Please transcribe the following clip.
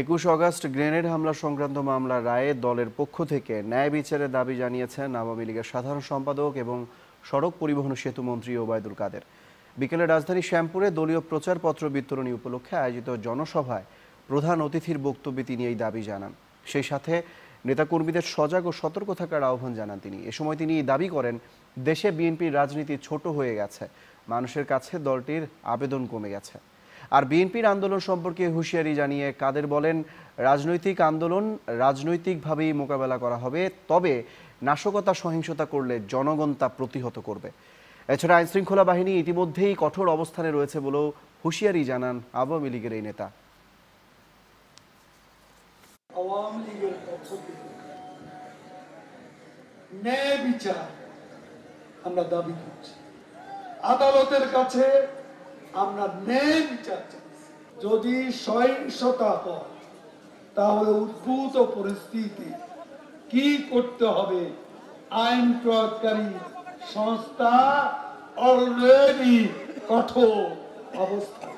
একুশ August grenade হামলা সংক্রান্ত মামলার রায়ে দলের পক্ষ থেকে ন্যায় বিচারের দাবি জানিয়েছেন আওয়ামী লীগের সাধারণ সম্পাদক এবং সড়ক পরিবহন সেতু মন্ত্রী ওবায়দুল কাদের বিকেলে রাজধানী শ্যামপুরে দলীয় প্রচারপত্র বিতরণী উপলক্ষে আয়োজিত জনসভায় প্রধান অতিথির বক্তব্যে তিনি এই দাবি জানান সেই সাথে নেতাকর্মীদের সজাগ ও সতর্ক থাকার আহ্বান জানান তিনি এ সময় তিনি দাবি করেন দেশে বিএনপির রাজনীতি ছোট হয়ে গেছে মানুষের কাছে দলটির আবেদন কমে গেছে আর বিএনপির আন্দোলন সম্পর্কে হুঁশিয়ারি জানিয়ে কাদের বলেন রাজনৈতিক আন্দোলন রাজনৈতিকভাবেই মোকাবেলা করা হবে তবে নাশকতা সহিংসতা করলে জনগণ তা প্রতিহত করবে এছাড়া আইনশৃঙ্খলা বাহিনী ইতিমধ্যেই কঠোর অবস্থানে রয়েছে বলেও হুঁশিয়ারি জানান আওয়ামী লীগের এই নেতা আওয়ামী লীগের পক্ষ থেকে আমরা দাবি করছি আদালতের কাছে আমরা ন্যায় বিচার যদি সহিংসতা হয় তাহলে উদ্ভূত পরিস্থিতি কি করতে হবে আইন প্রয়োগকারী সংস্থা অলরেডি কঠোর অবস্থা